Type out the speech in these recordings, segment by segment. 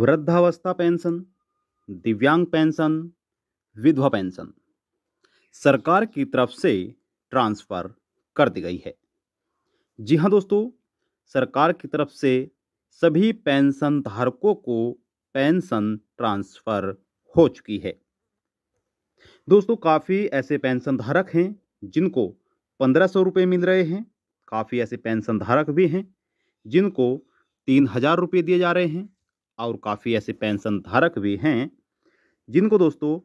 वृद्धावस्था पेंशन दिव्यांग पेंशन विधवा पेंशन सरकार की तरफ से ट्रांसफ़र कर दी गई है जी हाँ दोस्तों सरकार की तरफ से सभी पेंशन धारकों को पेंशन ट्रांसफ़र हो चुकी है दोस्तों काफ़ी ऐसे पेंशन धारक हैं जिनको पंद्रह सौ रुपये मिल रहे हैं काफ़ी ऐसे पेंशन धारक भी हैं जिनको तीन हज़ार रुपये दिए जा रहे हैं और काफ़ी ऐसे पेंशन धारक भी हैं जिनको दोस्तों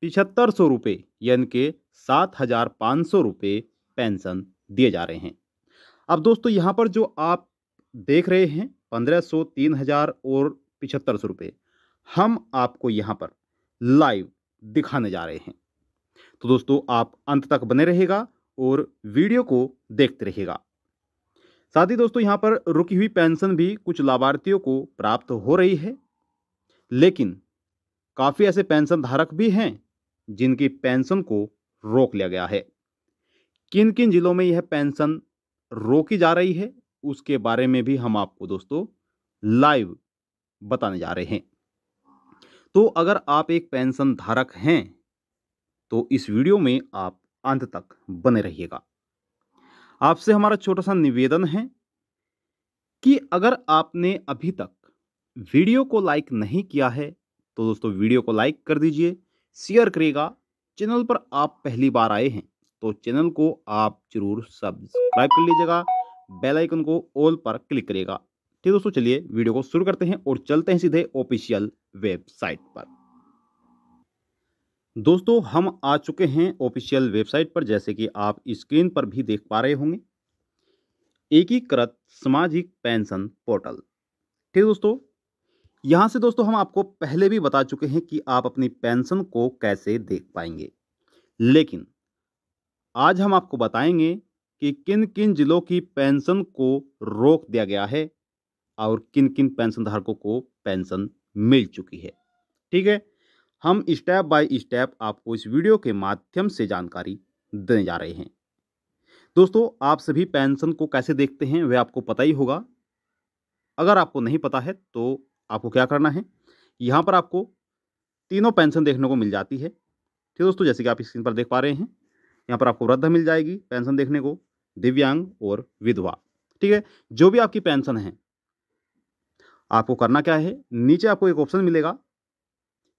पिछहत्तर सौ रुपये यानि के सात हज़ार पाँच सौ रुपये पेंशन दिए जा रहे हैं अब दोस्तों यहाँ पर जो आप देख रहे हैं पंद्रह सौ तीन हज़ार और पिछहत्तर सौ रुपये हम आपको यहाँ पर लाइव दिखाने जा रहे हैं तो दोस्तों आप अंत तक बने रहेगा और वीडियो को देखते रहेगा साथ ही दोस्तों यहाँ पर रुकी हुई पेंशन भी कुछ लाभार्थियों को प्राप्त हो रही है लेकिन काफ़ी ऐसे पेंशन धारक भी हैं जिनकी पेंशन को रोक लिया गया है किन किन जिलों में यह पेंशन रोकी जा रही है उसके बारे में भी हम आपको दोस्तों लाइव बताने जा रहे हैं तो अगर आप एक पेंशन धारक हैं तो इस वीडियो में आप अंत तक बने रहिएगा आपसे हमारा छोटा सा निवेदन है कि अगर आपने अभी तक वीडियो को लाइक नहीं किया है तो दोस्तों वीडियो को लाइक कर दीजिए शेयर करिएगा चैनल पर आप पहली बार आए हैं तो चैनल को आप जरूर सब्सक्राइब कर लीजिएगा बेल आइकन को ऑल पर क्लिक करिएगा ठीक दोस्तों चलिए वीडियो को शुरू करते हैं और चलते हैं सीधे ऑफिशियल वेबसाइट पर दोस्तों हम आ चुके हैं ऑफिशियल वेबसाइट पर जैसे कि आप स्क्रीन पर भी देख पा रहे होंगे एकीकृत सामाजिक पेंशन पोर्टल ठीक दोस्तों यहां से दोस्तों हम आपको पहले भी बता चुके हैं कि आप अपनी पेंशन को कैसे देख पाएंगे लेकिन आज हम आपको बताएंगे कि किन किन जिलों की पेंशन को रोक दिया गया है और किन किन पेंशन धारकों को पेंशन मिल चुकी है ठीक है हम स्टेप बाय स्टेप आपको इस वीडियो के माध्यम से जानकारी देने जा रहे हैं दोस्तों आप सभी पेंशन को कैसे देखते हैं वह आपको पता ही होगा अगर आपको नहीं पता है तो आपको क्या करना है यहाँ पर आपको तीनों पेंशन देखने को मिल जाती है ठीक दोस्तों जैसे कि आप स्क्रीन पर देख पा रहे हैं यहाँ पर आपको वृद्धा मिल जाएगी पेंशन देखने को दिव्यांग और विधवा ठीक है जो भी आपकी पेंशन है आपको करना क्या है नीचे आपको एक ऑप्शन मिलेगा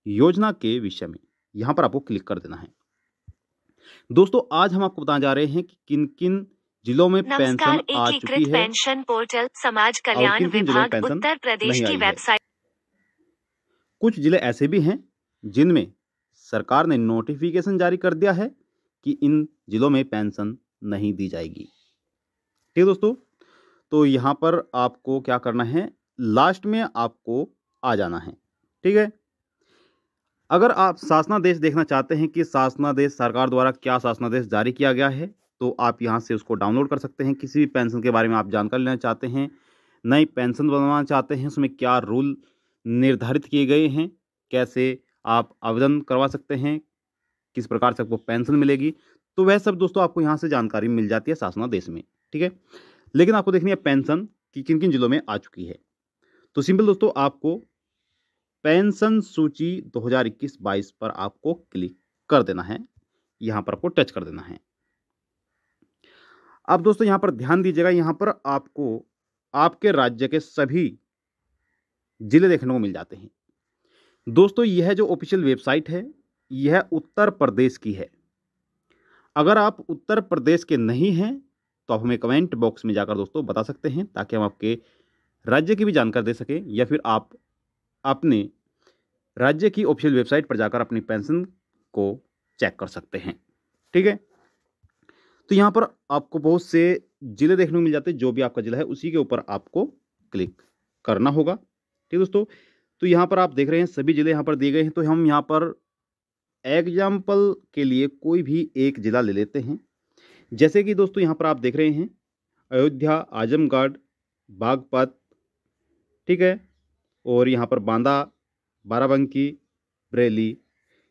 योजना के विषय में यहाँ पर आपको क्लिक कर देना है दोस्तों आज हम आपको बताने जा रहे हैं कि किन किन जिलों में पेंशन आ चुकी है पेंशन पोर्टल समाज कल्याण विभाग उत्तर प्रदेश की वेबसाइट कुछ जिले ऐसे भी हैं जिनमें सरकार ने नोटिफिकेशन जारी कर दिया है कि इन जिलों में पेंशन नहीं दी जाएगी ठीक है दोस्तों तो यहाँ पर आपको क्या करना है लास्ट में आपको आ जाना है ठीक है अगर आप शासनादेश देखना चाहते हैं कि शासनादेश सरकार द्वारा क्या शासनादेश जारी किया गया है तो आप यहाँ से उसको डाउनलोड कर सकते हैं किसी भी पेंशन के बारे में आप जानकारी लेना चाहते हैं नई पेंशन बनवाना चाहते हैं उसमें क्या रूल निर्धारित किए गए हैं कैसे आप आवेदन करवा सकते हैं किस प्रकार से आपको पेंशन मिलेगी तो वह सब दोस्तों आपको यहाँ से जानकारी मिल जाती है शासनादेश में ठीक है लेकिन आपको देखनी है पेंशन कि किन किन जिलों में आ चुकी है तो सिंपल दोस्तों आपको पेंशन सूची 2021-22 पर आपको क्लिक कर देना है यहाँ पर आपको टच कर देना है अब दोस्तों यहाँ पर ध्यान दीजिएगा यहां पर आपको आपके राज्य के सभी जिले देखने को मिल जाते हैं दोस्तों यह जो ऑफिशियल वेबसाइट है यह उत्तर प्रदेश की है अगर आप उत्तर प्रदेश के नहीं हैं तो आप हमें कमेंट बॉक्स में जाकर दोस्तों बता सकते हैं ताकि हम आपके राज्य की भी जानकारी दे सकें या फिर आप अपने राज्य की ऑफिशियल वेबसाइट पर जाकर अपनी पेंशन को चेक कर सकते हैं ठीक है तो यहाँ पर आपको बहुत से ज़िले देखने को मिल जाते हैं जो भी आपका ज़िला है उसी के ऊपर आपको क्लिक करना होगा ठीक है दोस्तों तो यहाँ पर आप देख रहे हैं सभी ज़िले यहाँ पर दिए गए हैं तो हम यहाँ पर एग्जाम्पल के लिए कोई भी एक ज़िला ले लेते हैं जैसे कि दोस्तों यहाँ पर आप देख रहे हैं अयोध्या आजमगढ़ बागपत ठीक है और यहाँ पर बांदा बाराबंकी बरेली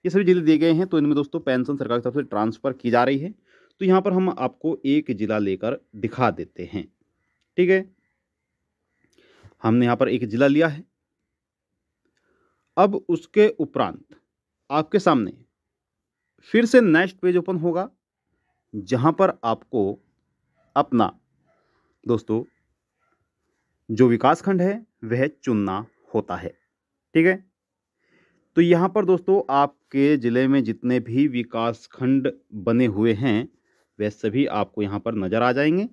ये सभी ज़िले दिए गए हैं तो इनमें दोस्तों पेंशन सरकार की तरफ से ट्रांसफ़र की जा रही है तो यहाँ पर हम आपको एक ज़िला लेकर दिखा देते हैं ठीक है हमने यहाँ पर एक ज़िला लिया है अब उसके उपरांत आपके सामने फिर से नेक्स्ट पेज ओपन होगा जहाँ पर आपको अपना दोस्तों जो विकासखंड है वह चुनना होता है ठीक है तो यहाँ पर दोस्तों आपके ज़िले में जितने भी विकास खंड बने हुए हैं वह सभी आपको यहाँ पर नज़र आ जाएंगे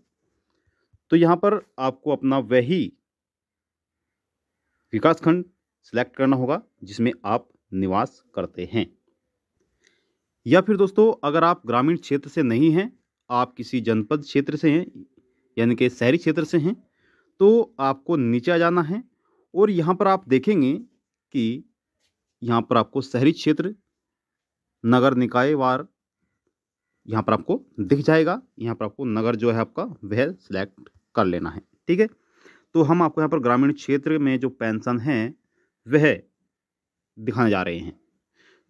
तो यहाँ पर आपको अपना वही विकास खंड सेलेक्ट करना होगा जिसमें आप निवास करते हैं या फिर दोस्तों अगर आप ग्रामीण क्षेत्र से नहीं हैं आप किसी जनपद क्षेत्र से हैं यानी कि शहरी क्षेत्र से हैं तो आपको नीचे जाना है और यहाँ पर आप देखेंगे कि यहाँ पर आपको शहरी क्षेत्र नगर निकाय वार यहाँ पर आपको दिख जाएगा यहाँ पर आपको नगर जो है आपका वह सिलेक्ट कर लेना है ठीक है तो हम आपको यहाँ पर ग्रामीण क्षेत्र में जो पेंशन है वह दिखाने जा रहे हैं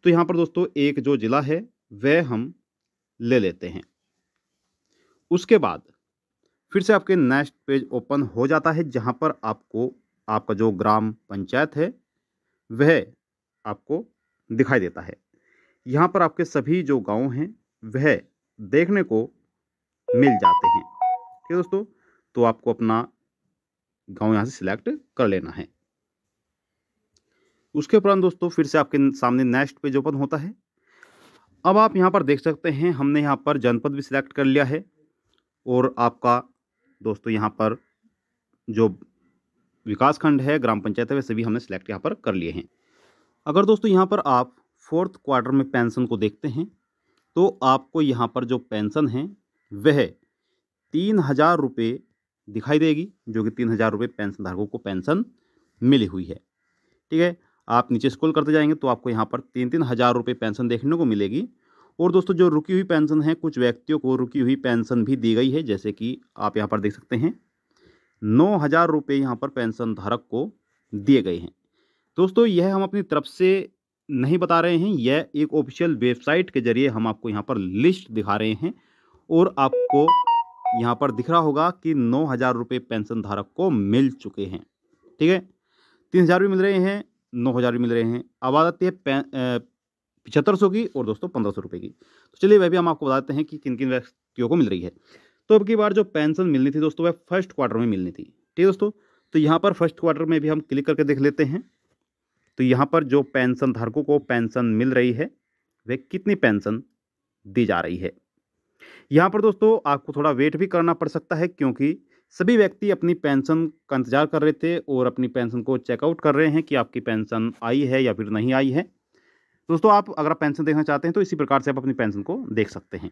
तो यहाँ पर दोस्तों एक जो ज़िला है वह हम ले लेते हैं उसके बाद फिर से आपके नेक्स्ट पेज ओपन हो जाता है जहाँ पर आपको आपका जो ग्राम पंचायत है वह आपको दिखाई देता है यहाँ पर आपके सभी जो गांव हैं वह देखने को मिल जाते हैं ठीक है दोस्तों तो आपको अपना गांव यहाँ से सिलेक्ट कर लेना है उसके उपरांत दोस्तों फिर से आपके सामने नेक्स्ट पेज ओपन होता है अब आप यहाँ पर देख सकते हैं हमने यहाँ पर जनपद भी सिलेक्ट कर लिया है और आपका दोस्तों यहाँ पर जो विकासखंड है ग्राम पंचायत है वैसे भी हमने सेलेक्ट यहाँ पर कर लिए हैं अगर दोस्तों यहाँ पर आप फोर्थ क्वार्टर में पेंशन को देखते हैं तो आपको यहाँ पर जो पेंशन है वह तीन हज़ार रुपये दिखाई देगी जो कि तीन हज़ार रुपये पेंशन धारकों को पेंशन मिली हुई है ठीक है आप नीचे स्कूल करते जाएंगे तो आपको यहाँ पर तीन तीन हज़ार रुपये पेंशन देखने को मिलेगी और दोस्तों जो रुकी हुई पेंशन है कुछ व्यक्तियों को रुकी हुई पेंशन भी दी गई है जैसे कि आप यहाँ पर देख सकते हैं नौ हज़ार रुपये यहाँ पर पेंशन धारक को दिए गए हैं दोस्तों यह हम अपनी तरफ से नहीं बता रहे हैं यह एक ऑफिशियल वेबसाइट के जरिए हम आपको यहाँ पर लिस्ट दिखा रहे हैं और आपको यहाँ पर दिख रहा होगा कि नौ हज़ार रुपये पेंशन धारक को मिल चुके हैं ठीक है तीन हज़ार भी मिल रहे हैं नौ हज़ार भी मिल रहे हैं अब आ जाती है पिछहत्तर सौ की और दोस्तों पंद्रह सौ रुपये की तो चलिए वह भी हम आपको बता देते हैं कि किन किन व्यक्तियों को मिल रही है तो अब की बार जो पेंशन मिलनी थी दोस्तों वह फर्स्ट क्वार्टर में मिलनी थी ठीक है दोस्तों तो यहाँ पर फर्स्ट क्वार्टर में भी हम क्लिक करके देख लेते हैं तो यहाँ पर जो पेंशन धारकों को पेंशन मिल रही है वह कितनी पेंशन दी जा रही है यहाँ पर दोस्तों आपको थोड़ा वेट भी करना पड़ सकता है क्योंकि सभी व्यक्ति अपनी पेंशन का इंतजार कर रहे थे और अपनी पेंशन को चेकआउट कर रहे हैं कि आपकी पेंशन आई है या फिर नहीं आई है दोस्तों आप अगर पेंशन देखना चाहते हैं तो इसी प्रकार से आप अपनी पेंशन को देख सकते हैं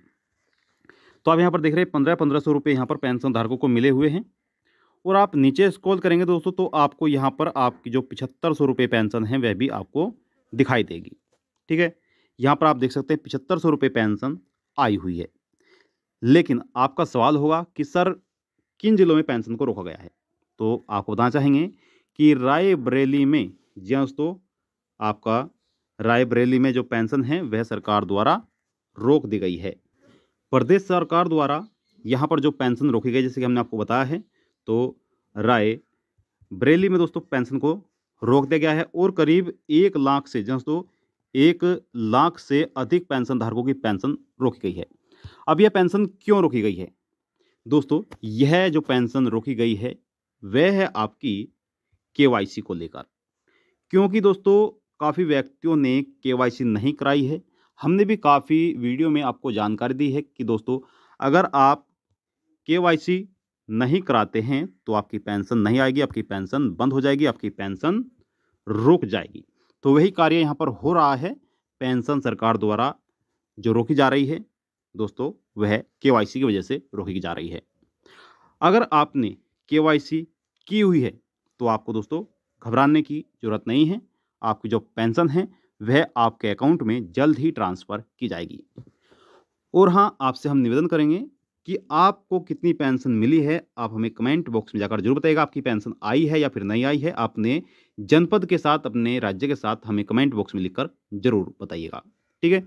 तो आप यहाँ पर देख रहे हैं पंद्रह पंद्रह सौ रुपये यहाँ पर पेंशन धारकों को मिले हुए हैं और आप नीचे स्क्रॉल करेंगे दोस्तों तो आपको यहाँ पर आपकी जो पिछहत्तर सौ रुपये पेंशन है वह भी आपको दिखाई देगी ठीक है यहाँ पर आप देख सकते हैं पिछहत्तर सौ रुपये पेंशन आई हुई है लेकिन आपका सवाल होगा कि सर किन जिलों में पेंशन को रोका गया है तो आपको बताना चाहेंगे कि रायबरेली में जी हाँ दोस्तों आपका रायबरेली में जो पेंशन है वह सरकार द्वारा रोक दी गई है प्रदेश सरकार द्वारा यहाँ पर जो पेंशन रोकी गई जैसे कि हमने आपको बताया है तो राय बरेली में दोस्तों पेंशन को रोक दिया गया है और करीब एक लाख से दोस्तों एक लाख से अधिक पेंशन धारकों की पेंशन रोकी गई है अब यह पेंशन क्यों रोकी गई है दोस्तों यह जो पेंशन रोकी गई है वह है आपकी केवाईसी को लेकर क्योंकि दोस्तों काफ़ी व्यक्तियों ने केवाईसी नहीं कराई है हमने भी काफ़ी वीडियो में आपको जानकारी दी है कि दोस्तों अगर आप के नहीं कराते हैं तो आपकी पेंशन नहीं आएगी आपकी पेंशन बंद हो जाएगी आपकी पेंशन रुक जाएगी तो वही कार्य यहाँ पर हो रहा है पेंशन सरकार द्वारा जो रोकी जा रही है दोस्तों वह के की वजह से रोकी जा रही है अगर आपने के की हुई है तो आपको दोस्तों घबराने की ज़रूरत नहीं है आपकी जो पेंशन है वह आपके अकाउंट में जल्द ही ट्रांसफ़र की जाएगी और हाँ आपसे हम निवेदन करेंगे कि आपको कितनी पेंशन मिली है आप हमें कमेंट बॉक्स में जाकर जरूर बताइएगा आपकी पेंशन आई है या फिर नहीं आई है आपने जनपद के साथ अपने राज्य के साथ हमें कमेंट बॉक्स में लिखकर जरूर बताइएगा ठीक है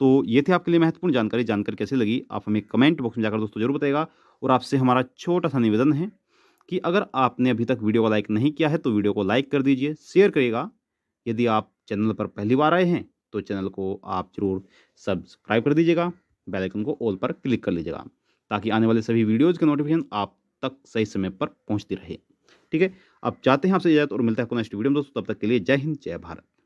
तो ये थे आपके लिए महत्वपूर्ण जानकारी जानकारी कैसे लगी आप हमें कमेंट बॉक्स में जाकर दोस्तों जरूर बताएगा और आपसे हमारा छोटा सा निवेदन है कि अगर आपने अभी तक वीडियो को लाइक नहीं किया है तो वीडियो को लाइक कर दीजिए शेयर करिएगा यदि आप चैनल पर पहली बार आए हैं तो चैनल को आप जरूर सब्सक्राइब कर दीजिएगा बेल आइकन को ऑल पर क्लिक कर लीजिएगा ताकि आने वाले सभी वीडियोज़ के नोटिफिकेशन आप तक सही समय पर पहुँचती रहे ठीक है अब चाहते हैं आपसे इजाजत और मिलता है नेक्स्ट वीडियो में दोस्तों तब तक के लिए जय हिंद जय भारत